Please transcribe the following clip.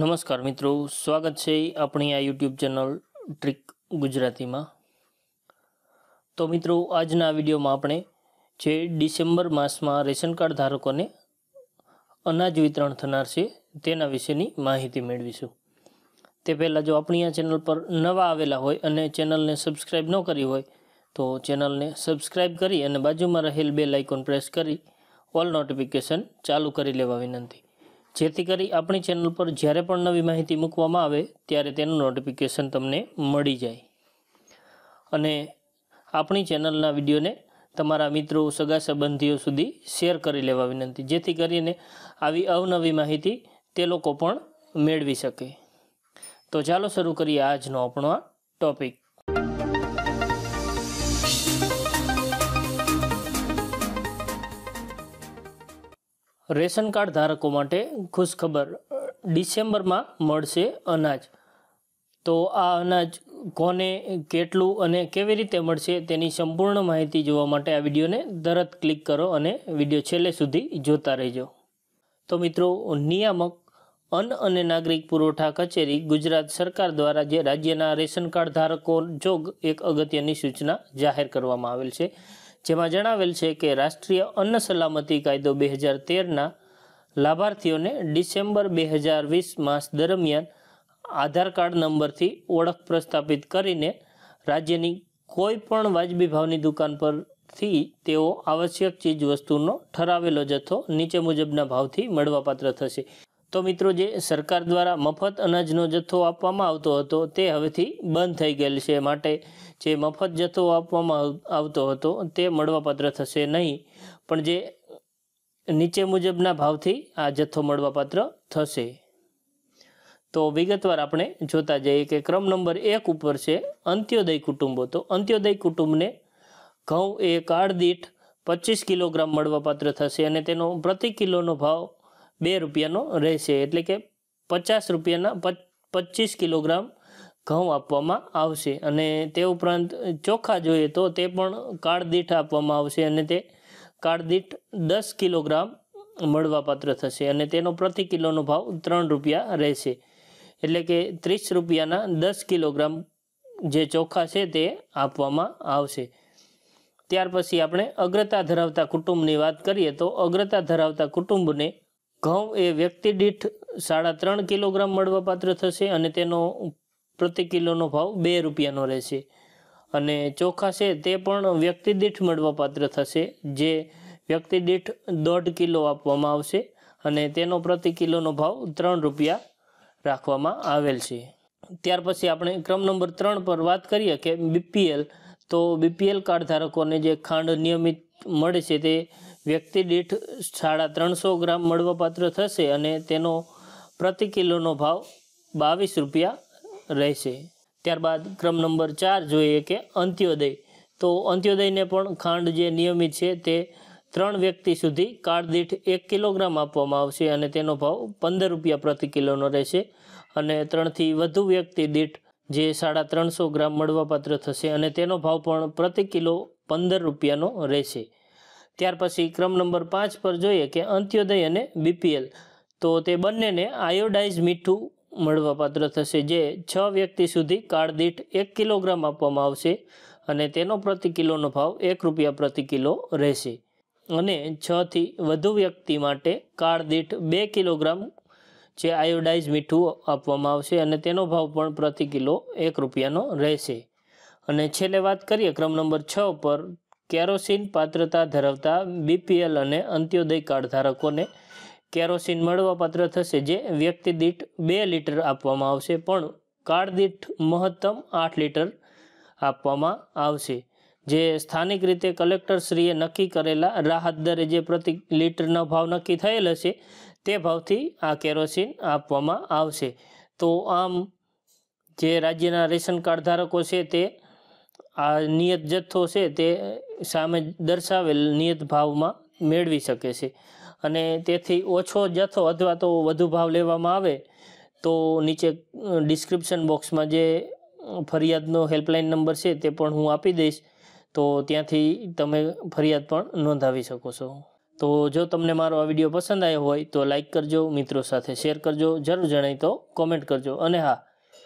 નમસ્કાર મિત્રો સ્વાગત છે આપણી આ યુટ્યુબ ચેનલ ટ્રીક ગુજરાતીમાં તો મિત્રો આજના વિડીયોમાં આપણે જે ડિસેમ્બર માસમાં રેશન કાર્ડ ધારકોને અનાજ વિતરણ થનાર છે તેના વિશેની માહિતી મેળવીશું તે પહેલાં જો આપણી આ ચેનલ પર નવા આવેલા હોય અને ચેનલને સબસ્ક્રાઈબ ન કરી હોય તો ચેનલને સબસ્ક્રાઈબ કરી અને બાજુમાં રહેલ બે આઇકોન પ્રેસ કરી ઓલ નોટિફિકેશન ચાલુ કરી લેવા વિનંતી જેથી કરી આપણી ચેનલ પર જ્યારે પણ નવી માહિતી મૂકવામાં આવે ત્યારે તેનું નોટિફિકેશન તમને મળી જાય અને આપણી ચેનલના વિડીયોને તમારા મિત્રો સગા સંબંધીઓ સુધી શેર કરી લેવા વિનંતી જેથી કરીને આવી અવનવી માહિતી તે લોકો પણ મેળવી શકે તો ચાલો શરૂ કરીએ આજનો આપણો આ ટોપિક રેશન કાર્ડ ધારકો માટે ખુશખબર ડિસેમ્બરમાં મળશે અનાજ તો આ અનાજ કોને કેટલું અને કેવી રીતે મળશે તેની સંપૂર્ણ માહિતી જોવા માટે આ વિડીયોને તરત ક્લિક કરો અને વિડીયો છેલ્લે સુધી જોતા રહેજો તો મિત્રો નિયામક અન્ન અને નાગરિક પુરવઠા કચેરી ગુજરાત સરકાર દ્વારા જે રાજ્યના રેશન કાર્ડ ધારકો જોગ એક અગત્યની સૂચના જાહેર કરવામાં આવેલ છે જેમાં જણાવેલ છે કે રાષ્ટ્રીય અન્ન સલામતી કાયદો બે હજાર તેરના લાભાર્થીઓને ડિસેમ્બર બે હજાર વીસ માસ દરમિયાન આધાર કાર્ડ નંબરથી ઓળખ પ્રસ્થાપિત કરીને રાજ્યની કોઈ પણ વાજબી ભાવની દુકાન પરથી તેઓ આવશ્યક ચીજ વસ્તુનો ઠરાવેલો જથ્થો નીચે મુજબના ભાવથી મળવાપાત્ર થશે તો મિત્રો જે સરકાર દ્વારા મફત અનાજનો જથ્થો આપવામાં આવતો હતો તે હવેથી બંધ થઈ ગયેલ છે માટે જે મફત જથ્થો આપવામાં આવતો હતો તે મળવાપાત્ર થશે નહીં પણ જે નીચે મુજબના ભાવથી આ જથ્થો મળવાપાત્ર થશે તો વિગતવાર આપણે જોતા જઈએ કે ક્રમ નંબર એક ઉપર છે અંત્યોદય કુટુંબો તો અંત્યોદય કુટુંબને ઘઉં એ કાળદીઠ દીઠ પચીસ કિલોગ્રામ મળવાપાત્ર થશે અને તેનો પ્રતિ કિલોનો ભાવ બે રૂપિયાનો રહેશે એટલે કે પચાસ રૂપિયાના પચીસ કિલોગ્રામ ઘઉં આપવામાં આવશે અને તે ઉપરાંત ચોખા જોઈએ તો તે પણ કાળદીઠ આપવામાં આવશે અને તે કાળદીઠ દસ કિલોગ્રામ મળવાપાત્ર થશે અને તેનો પ્રતિ કિલોનો ભાવ ત્રણ રૂપિયા રહેશે એટલે કે ત્રીસ રૂપિયાના દસ કિલોગ્રામ જે ચોખા છે તે આપવામાં આવશે ત્યાર પછી આપણે અગ્રતા ધરાવતા કુટુંબની વાત કરીએ તો અગ્રતા ધરાવતા કુટુંબને ઘઉં એ વ્યક્તિ દીઠ સાડા ત્રણ કિલોગ્રામ મળવાપાત્ર થશે અને તેનો પ્રતિ કિલોનો ભાવ બે રૂપિયાનો રહેશે અને ચોખા છે તે પણ વ્યક્તિ દીઠ મળવાપાત્ર થશે જે વ્યક્તિ દીઠ દોઢ કિલો આપવામાં આવશે અને તેનો પ્રતિ કિલોનો ભાવ ત્રણ રૂપિયા રાખવામાં આવેલ છે ત્યાર પછી આપણે ક્રમ નંબર ત્રણ પર વાત કરીએ કે બીપીએલ તો બીપીએલ કાર્ડ ધારકોને જે ખાંડ નિયમિત મળે છે તે વ્યક્તિ દીઠ સાડા ત્રણસો ગ્રામ મળવાપાત્ર થશે અને તેનો પ્રતિ કિલોનો ભાવ બાવીસ રૂપિયા રહેશે ત્યારબાદ ક્રમ નંબર ચાર જોઈએ કે અંત્યોદય તો અંત્યોદયને પણ ખાંડ જે નિયમિત છે તે ત્રણ વ્યક્તિ સુધી કાર્ડ દીઠ એક કિલોગ્રામ આપવામાં આવશે અને તેનો ભાવ પંદર રૂપિયા પ્રતિ કિલોનો રહેશે અને ત્રણથી વધુ વ્યક્તિ દીઠ જે સાડા ત્રણસો ગ્રામ મળવાપાત્ર થશે અને તેનો ભાવ પણ પ્રતિ કિલો પંદર રૂપિયાનો રહેશે ત્યાર પછી ક્રમ નંબર પાંચ પર જોઈએ કે અંત્યોદય અને બીપીએલ તો તે બંનેને આયોડાઇઝ મીઠું મળવા પાત્ર થશે જે છ વ્યક્તિ સુધી કાળદીઠ એક કિલોગ્રામ આપવામાં આવશે અને તેનો પ્રતિ કિલોનો ભાવ એક રૂપિયા પ્રતિ કિલો રહેશે અને છથી વધુ વ્યક્તિ માટે કાળદીઠ બે કિલોગ્રામ જે આયોડાઇઝ મીઠું આપવામાં આવશે અને તેનો ભાવ પણ પ્રતિ કિલો એક રૂપિયાનો રહેશે અને છેલ્લે વાત કરીએ ક્રમ નંબર છ પર કેરોસીન પાત્રતા ધરાવતા બીપીએલ અને અંત્યોદય કાર્ડ ધારકોને કેરોસીન મળવા પાત્ર થશે જે વ્યક્તિ દીઠ બે લીટર આપવામાં આવશે પણ કાર્ડ દીઠ મહત્તમ આઠ લીટર આપવામાં આવશે જે સ્થાનિક રીતે કલેક્ટરશ્રીએ નક્કી કરેલા રાહત દરે જે પ્રતિ લીટરનો ભાવ નક્કી થયેલ હશે તે ભાવથી આ કેરોસીન આપવામાં આવશે તો આમ જે રાજ્યના રેશન કાર્ડ ધારકો છે તે આ નિયત જથ્થો છે તે સામે દર્શાવેલ નિયત ભાવમાં મેળવી શકે છે અને તેથી ઓછો જથ્થો અથવા તો વધુ ભાવ લેવામાં આવે તો નીચે ડિસ્ક્રિપ્શન બોક્સમાં જે ફરિયાદનો હેલ્પલાઇન નંબર છે તે પણ હું આપી દઈશ તો ત્યાંથી તમે ફરિયાદ પણ નોંધાવી શકો છો તો જો તમને મારો આ વિડીયો પસંદ આવ્યો હોય તો લાઇક કરજો મિત્રો સાથે શેર કરજો જરૂર જણાય તો કોમેન્ટ કરજો અને હા